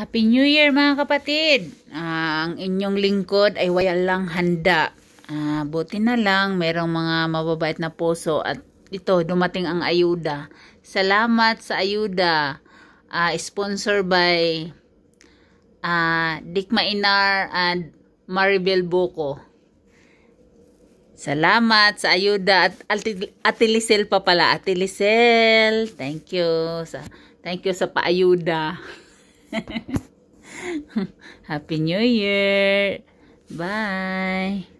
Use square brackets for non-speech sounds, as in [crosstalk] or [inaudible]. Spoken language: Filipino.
Happy New Year mga kapatid! Uh, ang inyong lingkod ay walang handa. Uh, buti na lang, merong mga mababait na puso at ito, dumating ang ayuda. Salamat sa ayuda. Uh, ah, sponsor by uh, Dick Mainar and Maribel Boko. Salamat sa ayuda at Atilisel pa pala. Atilisel, thank you. Sa, thank you sa paayuda. [laughs] [laughs] Happy New Year! Bye!